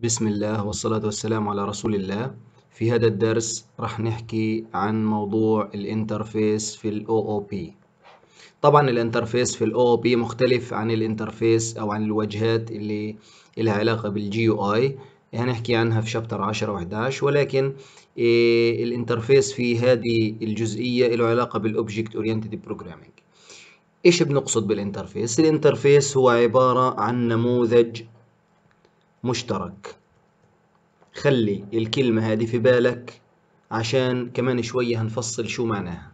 بسم الله والصلاة والسلام على رسول الله في هذا الدرس راح نحكي عن موضوع الانترفيس في الـ OOP طبعا الانترفيس في الـ OOP مختلف عن الانترفيس او عن الوجهات اللي لها علاقة بالـ GUI هنحكي عنها في شابتر 10 و11 ولكن إيه الانترفيس في هذه الجزئية له علاقة بالـ Object Oriented Programming ايش بنقصد بالانترفيس الانترفيس هو عبارة عن نموذج مشترك خلي الكلمة هذه في بالك عشان كمان شوية هنفصل شو معناها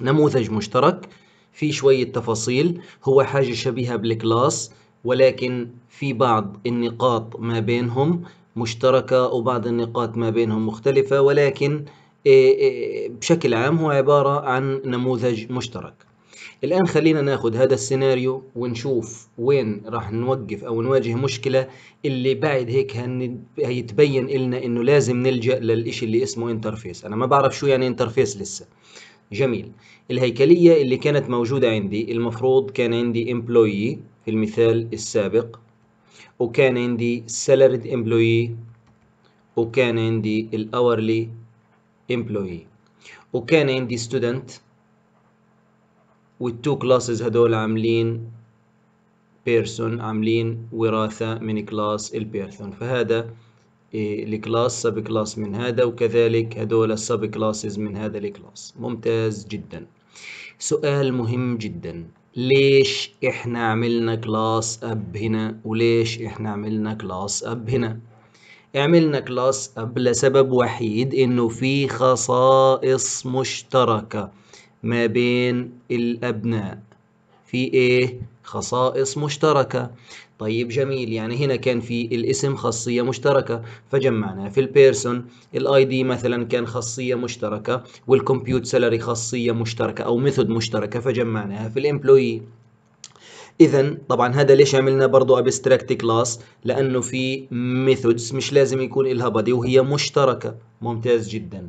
نموذج مشترك في شوية تفاصيل هو حاجة شبيهة بالكلاس ولكن في بعض النقاط ما بينهم مشتركة وبعض النقاط ما بينهم مختلفة ولكن إيه، إيه، بشكل عام هو عبارة عن نموذج مشترك الآن خلينا ناخد هذا السيناريو ونشوف وين راح نوقف أو نواجه مشكلة اللي بعد هيك هيتبين إلنا إنه لازم نلجأ للإشي اللي اسمه انترفيس أنا ما بعرف شو يعني انترفيس لسه جميل الهيكلية اللي كانت موجودة عندي المفروض كان عندي employee في المثال السابق وكان عندي salaried employee وكان عندي hourly employee وكان عندي student والتو كلاسز هدول عاملين بيرسون عاملين وراثة من كلاس البيرثون فهذا الكلاس سب كلاس من هذا وكذلك هدول السب كلاسز من هذا الكلاس ممتاز جدا سؤال مهم جدا ليش احنا عملنا كلاس اب هنا وليش احنا عملنا كلاس اب هنا عملنا كلاس اب لسبب وحيد انه في خصائص مشتركه ما بين الأبناء في إيه؟ خصائص مشتركة طيب جميل يعني هنا كان في الاسم خاصية مشتركة فجمعناها في البيرسون الاي دي مثلا كان خاصية مشتركة والكمبيوت سالري خاصية مشتركة أو ميثود مشتركة فجمعناها في الامبلوي اذا طبعا هذا ليش عملنا برضه ابستراكت كلاس لانه في ميثودز مش لازم يكون الها بادي وهي مشتركه ممتاز جدا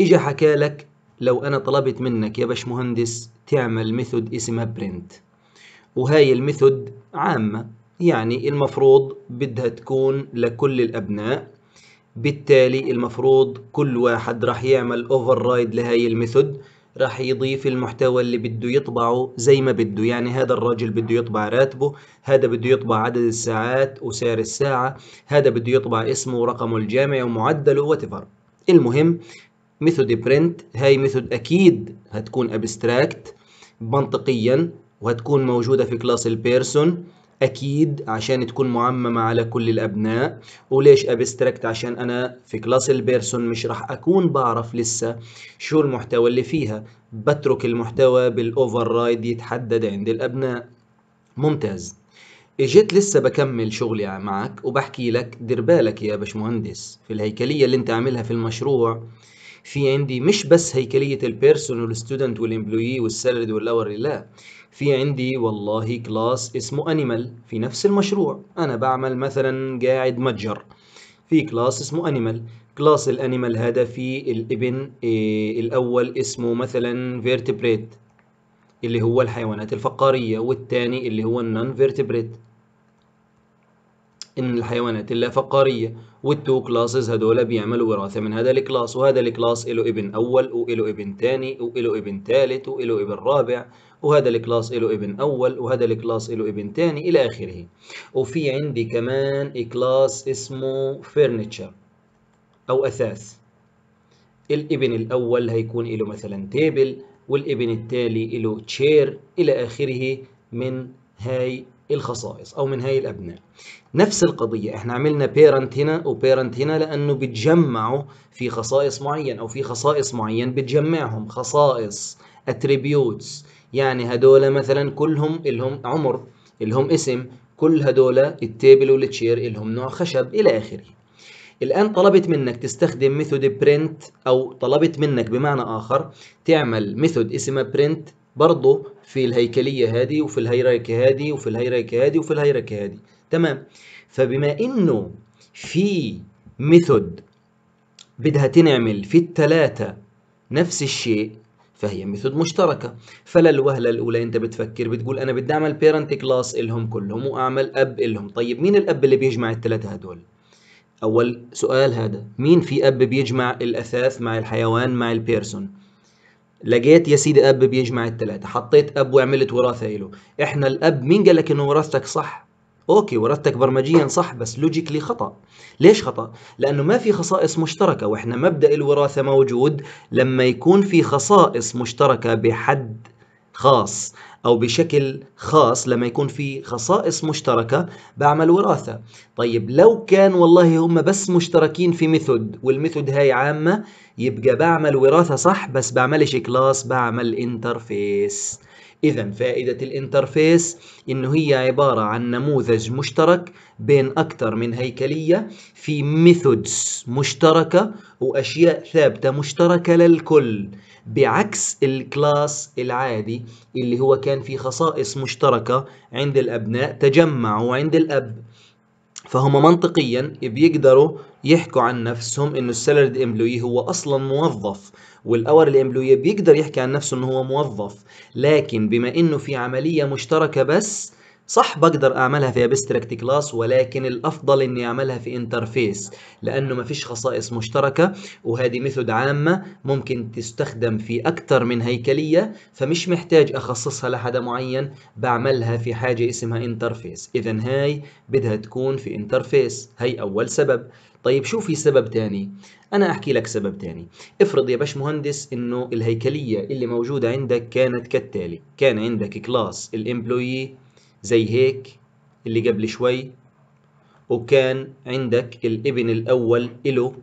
اجا حكى لك لو أنا طلبت منك يا باش مهندس تعمل ميثود اسمها برنت وهاي الميثود عامة يعني المفروض بدها تكون لكل الأبناء بالتالي المفروض كل واحد راح يعمل اوفررايد لهاي الميثود راح يضيف المحتوى اللي بده يطبعه زي ما بده يعني هذا الرجل بده يطبع راتبه هذا بده يطبع عدد الساعات وسعر الساعة هذا بده يطبع اسمه ورقمه الجامعي ومعدله وتفر المهم ميثود برنت هاي ميثود اكيد هتكون ابستراكت منطقيا وهتكون موجوده في كلاس البيرسون اكيد عشان تكون معممه على كل الابناء وليش ابستراكت عشان انا في كلاس البيرسون مش راح اكون بعرف لسه شو المحتوى اللي فيها بترك المحتوى بالاوفر رايد يتحدد عند الابناء ممتاز اجيت لسه بكمل شغلي معك وبحكي لك دير بالك يا باشمهندس في الهيكليه اللي انت عاملها في المشروع في عندي مش بس هيكليه البيرسون والستودنت والامبلوي والسالري والاورلي لا في عندي والله كلاس اسمه انيمال في نفس المشروع انا بعمل مثلا قاعد متجر في كلاس اسمه انيمال كلاس الانيمال هذا في الابن إيه الاول اسمه مثلا فيرتبريت اللي هو الحيوانات الفقاريه والثاني اللي هو النون فيرتبريت ان الحيوانات اللا فقاريه والتو كلاسز هدول بيعملوا وراثه من هذا الكلاس وهذا الكلاس له ابن اول وله ابن ثاني وله ابن ثالث وله ابن رابع وهذا الكلاس له ابن اول وهذا الكلاس له ابن ثاني الى اخره وفي عندي كمان كلاس اسمه فرنتشر او اثاث الابن الاول هيكون له مثلا تيبل والابن التالي له تشير الى اخره من هاي الخصائص او من هاي الابناء نفس القضيه احنا عملنا بيرنت هنا وبيرنت هنا لانه بتجمعوا في خصائص معين او في خصائص معين بتجمعهم خصائص اتريبيوتس يعني هدول مثلا كلهم لهم عمر لهم اسم كل هدول التيبل والتشير لهم نوع خشب الى اخره الآن طلبت منك تستخدم ميثود برنت أو طلبت منك بمعنى آخر تعمل ميثود اسمها برنت برضه في الهيكليه هذه وفي الهيراكي هذه وفي الهيراكي هذه وفي الهيراكي هذه تمام فبما انه في ميثود بدها تنعمل في الثلاثه نفس الشيء فهي ميثود مشتركة فلا الوهلة الأولى أنت بتفكر بتقول أنا بدي أعمل بيرنت كلاس إلهم كلهم وأعمل أب إلهم طيب مين الأب اللي بيجمع الثلاثة هدول أول سؤال هذا مين في أب بيجمع الأثاث مع الحيوان مع البيرسون لقيت يا سيدي اب بيجمع الثلاثه حطيت اب وعملت وراثه له احنا الاب مين قال لك انه وراثتك صح اوكي وراثتك برمجيا صح بس لوجيكلي خطا ليش خطا لانه ما في خصائص مشتركه واحنا مبدا الوراثه موجود لما يكون في خصائص مشتركه بحد خاص أو بشكل خاص لما يكون في خصائص مشتركة بعمل وراثة طيب لو كان والله هم بس مشتركين في ميثود والميثود هاي عامة يبقى بعمل وراثة صح بس بعملش كلاس بعمل انترفيس إذا فائدة الانترفيس إنه هي عبارة عن نموذج مشترك بين أكثر من هيكلية في ميثودز مشتركة وأشياء ثابتة مشتركة للكل بعكس الكلاس العادي اللي هو كان فيه خصائص مشتركة عند الأبناء تجمعوا عند الأب فهم منطقيا بيقدروا يحكوا عن نفسهم انه السالارد امبلوي هو اصلا موظف والاور الامبلوي بيقدر يحكي عن نفسه انه هو موظف لكن بما انه في عمليه مشتركه بس صح بقدر اعملها في ابستراكت كلاس ولكن الافضل اني اعملها في انترفيس لانه ما فيش خصائص مشتركه وهذه ميثود عامه ممكن تستخدم في اكثر من هيكليه فمش محتاج اخصصها لحدا معين بعملها في حاجه اسمها انترفيس اذا هاي بدها تكون في انترفيس هاي اول سبب طيب شو في سبب تاني انا احكي لك سبب تاني افرض يا باش مهندس انه الهيكليه اللي موجوده عندك كانت كالتالي كان عندك كلاس الامبلويي زي هيك اللي قبل شوي وكان عندك الابن الأول له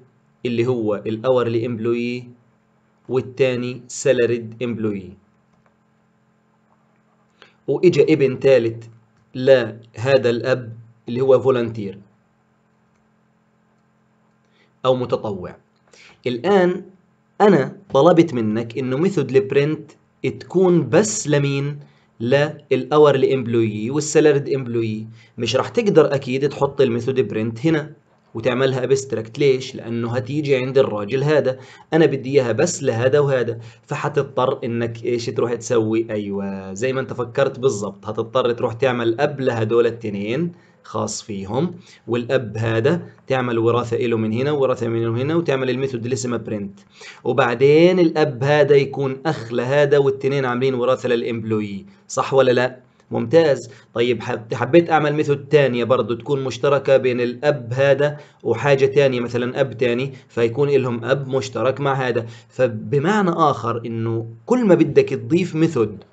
اللي هو الأورلي إمبلوي والتاني سالاريد إمبلوي وإجا ابن ثالث لهذا الأب اللي هو فولنتير أو متطوع الآن أنا طلبت منك إنه ميثود البرنت تكون بس لمين؟ للاورلي امبلويي والسالاريد امبلويي مش راح تقدر اكيد تحط الميثود برنت هنا وتعملها ابستراكت ليش؟ لانه هتيجي عند الراجل هذا انا بدي اياها بس لهذا وهذا فحتضطر انك ايش تروح تسوي ايوه زي ما انت فكرت بالظبط هتضطر تروح تعمل قبل هدول التنين خاص فيهم والاب هذا تعمل وراثه له من هنا وراثه من هنا وتعمل الميثود اللي اسمها برنت وبعدين الاب هذا يكون اخ لهذا والاثنين عاملين وراثه للامبلوي صح ولا لا ممتاز طيب حبيت اعمل ميثود تانية برضه تكون مشتركة بين الاب هذا وحاجة تانية مثلا اب تاني فيكون لهم اب مشترك مع هذا فبمعنى اخر انه كل ما بدك تضيف ميثود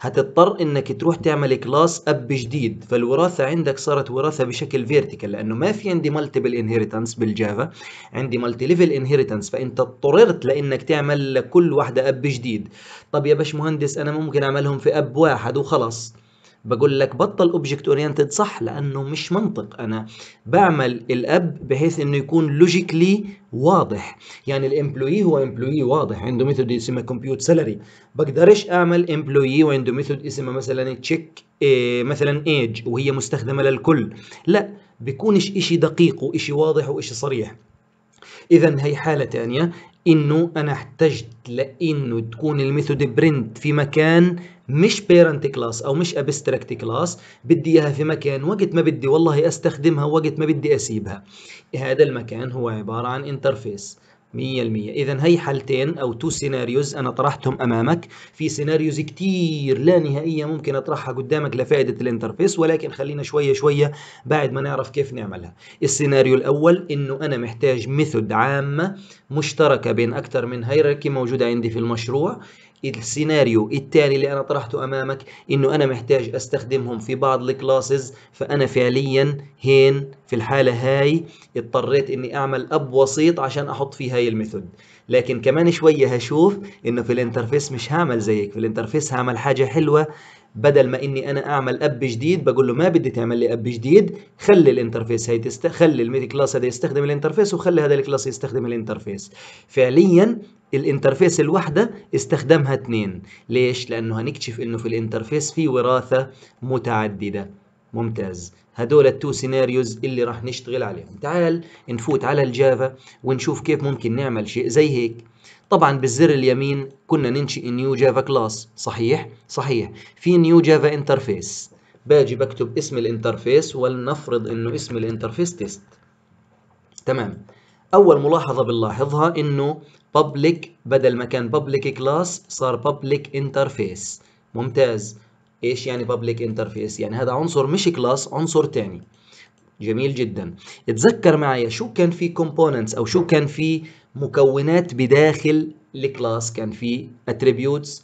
هتضطر انك تروح تعمل كلاس اب جديد فالوراثه عندك صارت وراثه بشكل فيرتيكال لانه ما في عندي مالتيبل انهيرتنس بالجافا عندي مالتي ليفل انهيرتنس فانت اضطررت لانك تعمل لكل واحده اب جديد طب يا باش مهندس انا ممكن اعملهم في اب واحد وخلاص بقول لك بطل اوبجكت اورينتد صح لانه مش منطق انا بعمل الاب بحيث انه يكون لوجيكلي واضح يعني الامبلوي هو امبلوي واضح عنده ميثود اسمها كومبيوت سالري بقدرش اعمل امبلوي وعنده ميثود اسمها مثلا تشيك إيه، مثلا ايج وهي مستخدمه للكل لا بيكونش اشي دقيق واشي واضح واشي صريح اذا هي حاله ثانيه انه انا احتجت لانه تكون الميثود برنت في مكان مش بيرنت كلاس او مش ابستراكت كلاس بدي اياها في مكان وقت ما بدي والله استخدمها وقت ما بدي اسيبها هذا المكان هو عباره عن انترفيس 100% اذا هي حالتين او تو سيناريوز انا طرحتهم امامك في سيناريوز كتير لا نهائيه ممكن اطرحها قدامك لفائده الانترفيس ولكن خلينا شويه شويه بعد ما نعرف كيف نعملها السيناريو الاول انه انا محتاج ميثود عامه مشتركه بين اكثر من هيراركي موجوده عندي في المشروع السيناريو التالي اللي أنا طرحته أمامك إنه أنا محتاج أستخدمهم في بعض الكلاسز فأنا فعليا هين في الحالة هاي اضطريت إني أعمل أب وسيط عشان أحط فيه هاي الميثود لكن كمان شوية هشوف إنه في الانترفيس مش هعمل زيك في الانترفيس هعمل حاجة حلوة بدل ما اني انا اعمل اب جديد بقول له ما بدي تعمل لي اب جديد خلي الانترفيس هي تست... خلي الميدي كلاس هذا يستخدم الانترفيس وخلي هذا الكلاس يستخدم الانترفيس فعليا الانترفيس الواحدة استخدامها اتنين ليش؟ لأنه هنكشف إنه في الانترفيس في وراثة متعددة ممتاز هدول التو سيناريوز اللي راح نشتغل عليهم تعال نفوت على الجافا ونشوف كيف ممكن نعمل شيء زي هيك طبعا بالزر اليمين كنا ننشئ نيو جافا كلاس صحيح صحيح في نيو جافا انترفيس باجي بكتب اسم الانترفيس ولنفرض انه اسم الانترفيس تيست تمام اول ملاحظه بنلاحظها انه public بدل ما كان public class صار public interface ممتاز ايش يعني public interface يعني هذا عنصر مش class عنصر تاني جميل جدا اتذكر معي شو كان في components او شو كان في مكونات بداخل الكلاس كان في attributes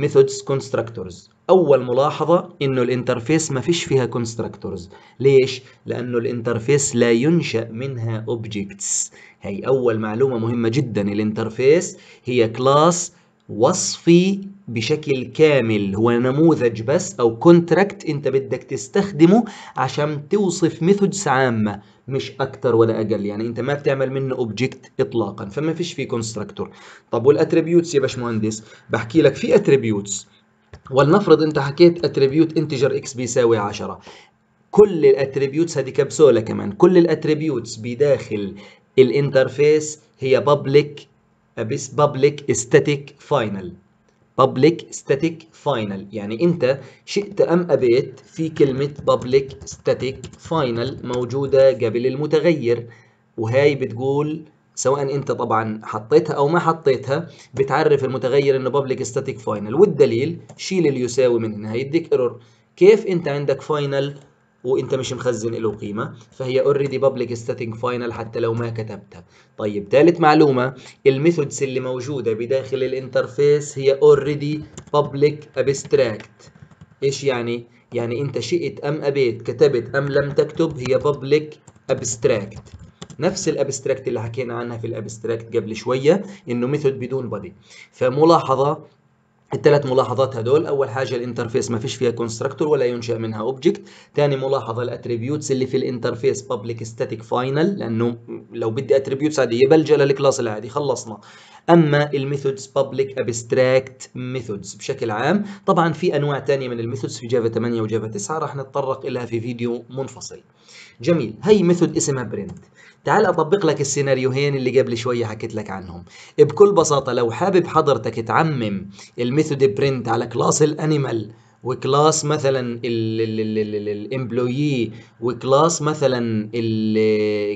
methods constructors اول ملاحظه انه الانترفيس ما فيش فيها كونستراكتورز ليش لانه الانترفيس لا ينشا منها اوبجكتس هي اول معلومه مهمه جدا الانترفيس هي كلاس وصفي بشكل كامل هو نموذج بس او كونتراكت انت بدك تستخدمه عشان توصف ميثودز عامه مش اكتر ولا اقل يعني انت ما بتعمل منه اوبجكت اطلاقا فما فيش فيه كونستراكتور طب والاتريبيوتس يا باشمهندس بحكي لك في اتريبيوتس ولنفرض انت حكيت اتريبيوت انتجر اكس بيساوي 10 كل الاتريبيوتس هذه كبسوله كمان كل الاتريبيوتس بداخل الانترفيس هي بابليك بس بابليك ستاتيك فاينل بابليك ستاتيك فاينل يعني انت شئت ام ابيت في كلمه بابليك ستاتيك فاينل موجوده قبل المتغير وهي بتقول سواء انت طبعا حطيتها او ما حطيتها بتعرف المتغير انه public static final والدليل شيل اليساوي من هنا هيديك ايرور كيف انت عندك final وانت مش مخزن له قيمه فهي اوريدي بابليك ستاتيك فاينل حتى لو ما كتبتها طيب ثالث معلومه الميثودز اللي موجوده بداخل الانترفيس هي اوريدي بابليك ابستراكت ايش يعني يعني انت شئت ام ابيت كتبت ام لم تكتب هي بابليك ابستراكت نفس الابستراكت اللي حكينا عنها في الابستراكت قبل شويه انه ميثود بدون بادي فملاحظه الثلاث ملاحظات هدول اول حاجه الانترفيس ما فيش فيها كونستراكتور ولا ينشا منها اوبجكت ثاني ملاحظه الاتريبيوتس اللي في الانترفيس بابليك ستاتيك فاينل لانه لو بدي اتريبيوتس عاديه بلجا للكلاس العادي خلصنا اما الميثودز public abstract methods بشكل عام طبعا في انواع ثانيه من الميثودز في جافا 8 وجافا 9 راح نتطرق لها في فيديو منفصل جميل هي ميثود اسمها برنت تعال اطبق لك السيناريوهين اللي قبل شويه حكيت لك عنهم بكل بساطه لو حابب حضرتك تعمم الميثود برنت على كلاس الانيمال وكلاس مثلا الامبلويي وكلاس مثلا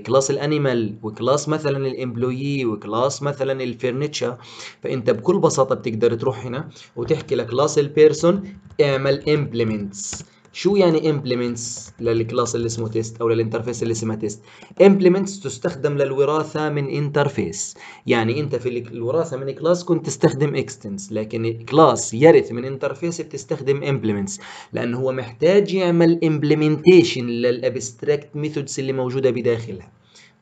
كلاس الانيمال وكلاس مثلا الامبلويي وكلاس مثلا الفرنتشر فانت بكل بساطه بتقدر تروح هنا وتحكي لكلاس البيرسون اعمل امبلمنتس شو يعني امبلمنتس للكلاس اللي اسمه تيست او للانترفيس اللي اسمها تيست امبلمنتس تستخدم للوراثه من انترفيس يعني انت في الوراثه من كلاس كنت تستخدم اكستنس لكن كلاس يرث من انترفيس بتستخدم امبلمنتس لانه هو محتاج يعمل امبلمنتيشن للابستراكت ميثودز اللي موجوده بداخلها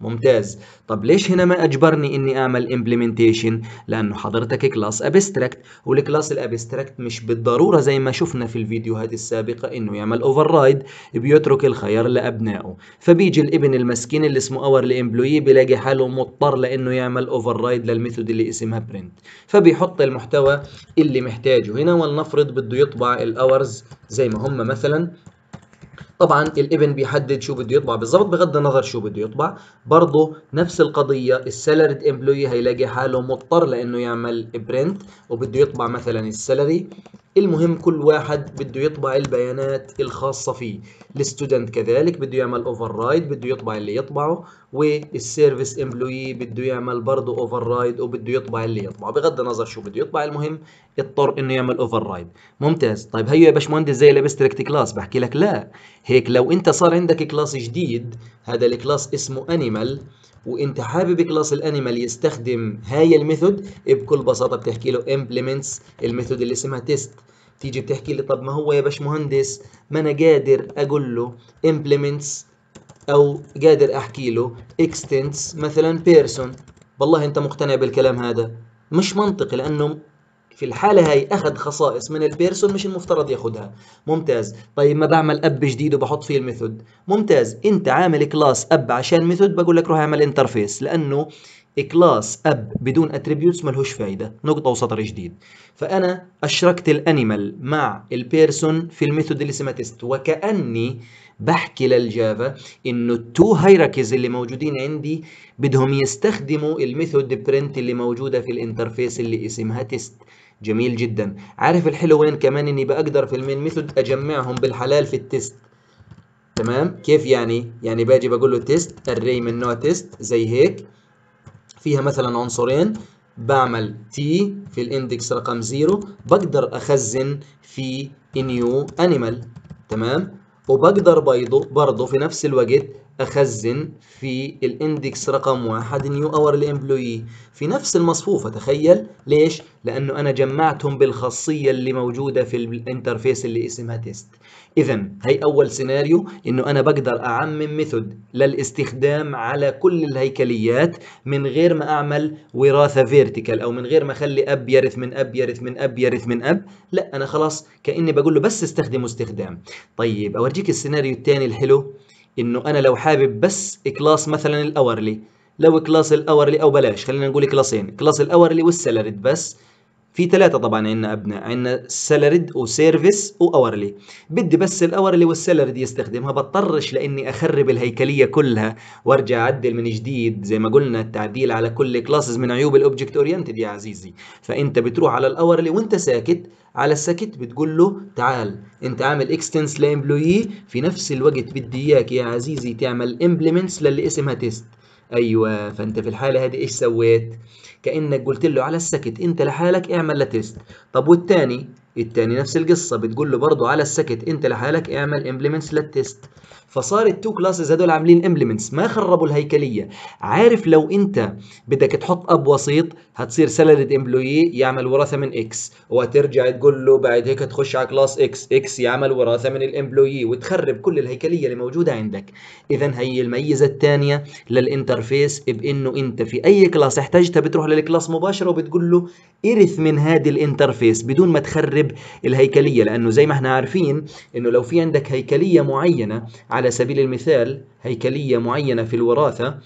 ممتاز طب ليش هنا ما اجبرني اني اعمل امبلمنتيشن لانه حضرتك كلاس ابستراكت والكلاس الابستراكت مش بالضروره زي ما شفنا في الفيديوهات السابقه انه يعمل اوفررايد بيترك الخيار لابنائه فبيجي الابن المسكين اللي اسمه اور لامبلوي بيلاقي حاله مضطر لانه يعمل اوفررايد للميثود اللي اسمها برنت فبيحط المحتوى اللي محتاجه هنا ولنفرض بده يطبع الاورز زي ما هم مثلا طبعا الابن بيحدد شو بده يطبع بالضبط بغض النظر شو بده يطبع برضه نفس القضيه السالاريد امبلوي هيلاقي حاله مضطر لانه يعمل برنت وبده يطبع مثلا السالري المهم كل واحد بده يطبع البيانات الخاصه فيه الستودنت كذلك بده يعمل اوفررايد بده يطبع اللي يطبعه والسيرفيس امبلوي بده يعمل برضه اوفررايد وبده يطبع اللي يطبعه بغض النظر شو بده يطبع المهم اضطر انه يعمل اوفررايد ممتاز طيب هيو يا باشمهندس زي الابستراكت كلاس بحكي لك لا هيك لو انت صار عندك كلاس جديد هذا الكلاس اسمه انيمال وانت حابب كلاس الانيمال يستخدم هاي الميثود بكل بساطه بتحكي له امبلمنتس الميثود اللي اسمها تيست تيجي بتحكي لي طب ما هو يا مهندس ما انا قادر اقول له implements او قادر احكي له extends مثلا person والله انت مقتنع بالكلام هذا مش منطقي لانه في الحالة هاي أخذ خصائص من البيرسون مش المفترض ياخدها ممتاز طيب ما بعمل أب جديد وبحط فيه الميثود ممتاز أنت عامل كلاس أب عشان ميثود بقول لك روح اعمل انترفيس لأنه كلاس اب بدون اتريبيوتس ملهوش فايده نقطه وسطر جديد فانا اشركت الانيمال مع البيرسون في الميثود اللي اسمها تيست وكاني بحكي للجافا انه التو هيراكيز اللي موجودين عندي بدهم يستخدموا الميثود برنت اللي موجوده في الانترفيس اللي اسمها تيست جميل جدا عارف الحلو وين كمان اني بقدر في المين ميثود اجمعهم بالحلال في التيست تمام كيف يعني يعني باجي بقول له تيست الري من نوع تيست زي هيك فيها مثلا عنصرين بعمل تي في الاندكس رقم زيرو بقدر اخزن في نيو انيمال تمام وبقدر برضه في نفس الوقت اخزن في الاندكس رقم واحد نيو اور الامبلوي في نفس المصفوفه تخيل ليش لانه انا جمعتهم بالخاصيه اللي موجوده في الانترفيس اللي اسمها تيست اذا هي اول سيناريو انه انا بقدر اعمم ميثود للاستخدام على كل الهيكليات من غير ما اعمل وراثه فيرتيكال او من غير ما اخلي اب يرث من اب يرث من اب يرث من اب لا انا خلاص كاني بقول له بس استخدمه استخدام طيب اورجيك السيناريو الثاني الحلو انه انا لو حابب بس كلاس مثلا الاورلي لو كلاس الاورلي او بلاش خلينا نقول كلاسين كلاس الاورلي والسالريد بس في ثلاثة طبعا عندنا أبناء عندنا سالاريد وسيرفيس وأورلي بدي بس الأورلي والسالاريد يستخدمها بضطرش لأني أخرب الهيكلية كلها وأرجع أعدل من جديد زي ما قلنا التعديل على كل كلاسز من عيوب الأوبجكت أورينتد يا عزيزي فأنت بتروح على الأورلي وأنت ساكت على الساكت بتقول له تعال أنت عامل اكستنس لإمبلويي في نفس الوقت بدي إياك يا عزيزي تعمل امبلمنتس للي اسمها تيست ايوه فانت في الحاله هذه ايش سويت كانك قلت له على السكت انت لحالك اعمل لا تيست طب والثاني التاني نفس القصه بتقول له برضه على السكت انت لحالك اعمل امبلمنتس للتيست فصار التو كلاسز هدول عاملين امبلمنتس ما خربوا الهيكليه عارف لو انت بدك تحط اب وسيط هتصير سالريد امبلوي يعمل وراثه من اكس وترجع تقول له بعد هيك تخش على كلاس اكس اكس يعمل وراثه من الامبلوي وتخرب كل الهيكليه اللي موجوده عندك اذا هي الميزه الثانيه للانترفيس بانه انت في اي كلاس احتجتها بتروح للكلاس مباشره وبتقول له ارث من هذه الانترفيس بدون ما تخرب جانب الهيكليه لانه زي ما احنا عارفين انه لو في عندك هيكليه معينه على سبيل المثال هيكليه معينه في الوراثه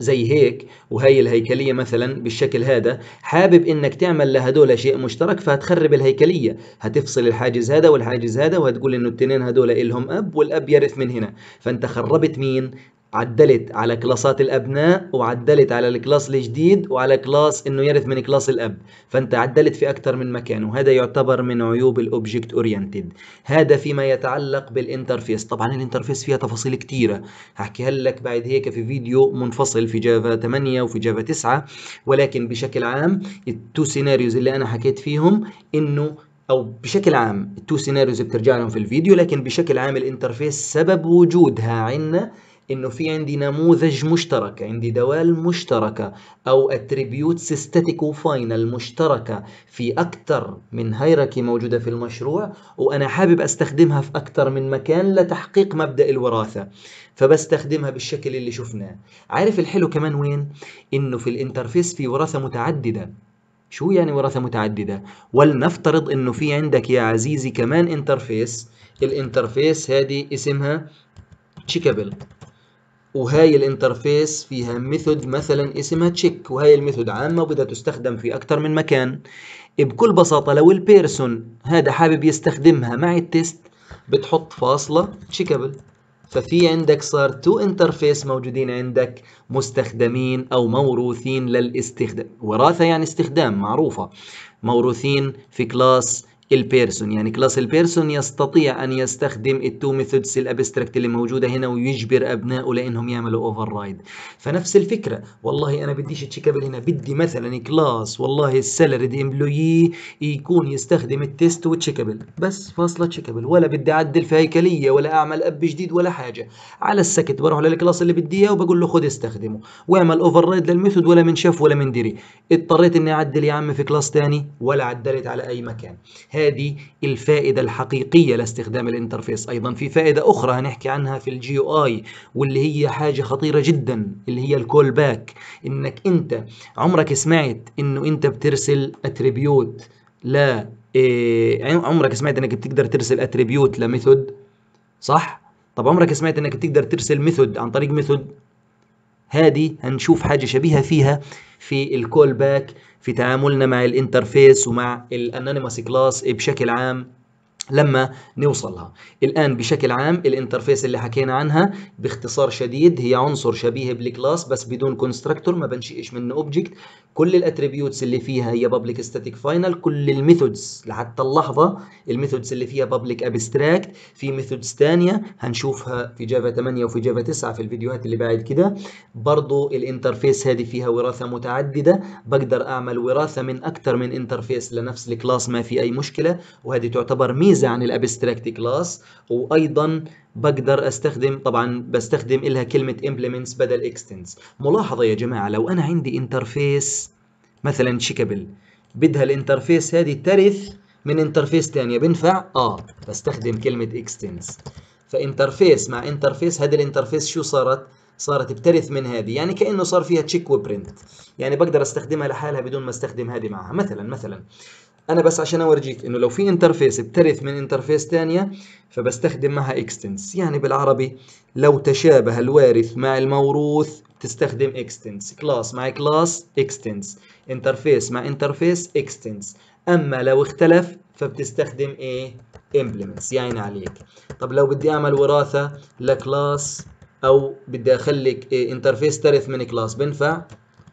زي هيك وهي الهيكليه مثلا بالشكل هذا حابب انك تعمل لهدول شيء مشترك فهتخرب الهيكليه هتفصل الحاجز هذا والحاجز هذا وهتقول انه التنين هدول الهم اب والاب يرث من هنا فانت خربت مين عدلت على كلاسات الابناء وعدلت على الكلاس الجديد وعلى كلاس انه يرث من كلاس الاب فانت عدلت في اكثر من مكان وهذا يعتبر من عيوب الاوبجكت اورينتد هذا فيما يتعلق بالانترفيس طبعا الانترفيس فيها تفاصيل كثيره هحكيها لك بعد هيك في فيديو منفصل في جافا 8 وفي جافا 9 ولكن بشكل عام التو سيناريوز اللي انا حكيت فيهم انه او بشكل عام التو سيناريوز بترجع لهم في الفيديو لكن بشكل عام الانترفيس سبب وجودها عندنا انه في عندي نموذج مشترك عندي دوال مشتركه او اتريبيوت ستاتيك وفاينل مشتركه في اكثر من هيركي موجوده في المشروع وانا حابب استخدمها في اكثر من مكان لتحقيق مبدا الوراثه فبستخدمها بالشكل اللي شفناه عارف الحلو كمان وين انه في الانترفيس في وراثه متعدده شو يعني وراثة متعددة؟ ولنفترض انه في عندك يا عزيزي كمان انترفيس الانترفيس هذه اسمها تشيكابل وهاي الانترفيس فيها ميثود مثلا اسمها تشيك وهاي الميثود عامة وبدها تستخدم في أكثر من مكان بكل بساطة لو البيرسون هذا حابب يستخدمها مع التست بتحط فاصلة تشيكابل ففي عندك صار تو انترفيس موجودين عندك مستخدمين او موروثين للاستخدام وراثه يعني استخدام معروفه موروثين في كلاس البيرسون يعني كلاس البيرسون يستطيع أن يستخدم التو ميثودز الأبستراكت اللي موجودة هنا ويجبر أبنائه لأنهم يعملوا أوفر رايد فنفس الفكرة والله أنا بديش تشيكابل هنا بدي مثلا كلاس والله السالاريد امبلوي يكون يستخدم التيست وتشيكابل بس فاصلة تشيكابل ولا بدي أعدل في هيكلية ولا أعمل أب جديد ولا حاجة على السكت بروح للكلاس اللي بدي إياه وبقول له خد استخدمه واعمل أوفر رايد للميثود ولا من شاف ولا من دري اضطريت إني أعدل يا عم في كلاس ثاني ولا عدلت على أي مكان هذه الفائدة الحقيقية لاستخدام الانترفيس أيضا في فائدة أخرى هنحكي عنها في الجي او آي واللي هي حاجة خطيرة جدا اللي هي الكول باك إنك أنت عمرك سمعت إنه أنت بترسل اتريبيوت لا إيه عمرك سمعت إنك بتقدر ترسل اتريبيوت لميثود صح؟ طب عمرك سمعت إنك بتقدر ترسل ميثود عن طريق ميثود هذه هنشوف حاجة شبيهة فيها في الكول باك في تعاملنا مع الانترفيس ومع الانونيمس كلاس بشكل عام لما نوصلها الآن بشكل عام الانترفيس اللي حكينا عنها باختصار شديد هي عنصر شبيه بالكلاس بس بدون كونستراكتور ما بنشئش منه اوبجكت كل الاتريبيوتس اللي فيها هي بابليك ستاتيك فاينل كل الميثودز لحتى اللحظة الميثودز اللي فيها بابليك ابستراكت في ميثودز ثانيه هنشوفها في جافا 8 وفي جافا 9 في الفيديوهات اللي بعد كده برضو الانترفيس هذه فيها وراثة متعددة بقدر اعمل وراثة من اكتر من انترفيس لنفس الكلاس ما في اي مشكلة وهذه تعتبر ميزة مميزة عن الابستراكت كلاس وايضا بقدر استخدم طبعا بستخدم لها كلمة implements بدل extends ملاحظة يا جماعة لو انا عندي انترفيس مثلا شيكابل بدها الانترفيس هذه ترث من انترفيس ثانيه بنفع اه بستخدم كلمه اكستنس فانترفيس مع انترفيس هذا الانترفيس شو صارت صارت بترث من هذه يعني كانه صار فيها تشيك وبرنت يعني بقدر استخدمها لحالها بدون ما استخدم هذه معها مثلا مثلا انا بس عشان اورجيك انه لو في انترفيس بترث من انترفيس ثانيه فبستخدم معها اكستنس يعني بالعربي لو تشابه الوارث مع الموروث تستخدم اكستنس كلاس مع كلاس اكستنس انترفيس مع انترفيس اكستنس اما لو اختلف فبتستخدم ايه امبلمنتس يعني عليك طب لو بدي اعمل وراثه لكلاس او بدي اخليك إيه انترفيس ترث من كلاس بنفع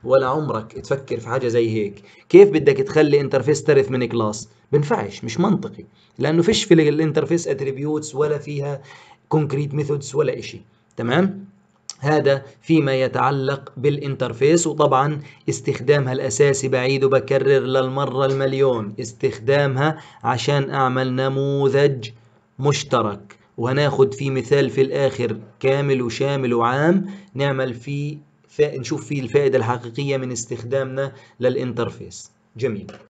ولا عمرك تفكر في حاجه زي هيك كيف بدك تخلي انترفيس ترث من كلاس بنفعش مش منطقي لانه فيش في الانترفيس اتريبيوتس ولا فيها كونكريت ميثودز ولا إشي تمام هذا فيما يتعلق بالانترفيس وطبعا استخدامها الأساسي بعيد وبكرر للمرة المليون استخدامها عشان أعمل نموذج مشترك وهناخد فيه مثال في الآخر كامل وشامل وعام نعمل فيه نشوف فيه الفائدة الحقيقية من استخدامنا للإنترفيس جميل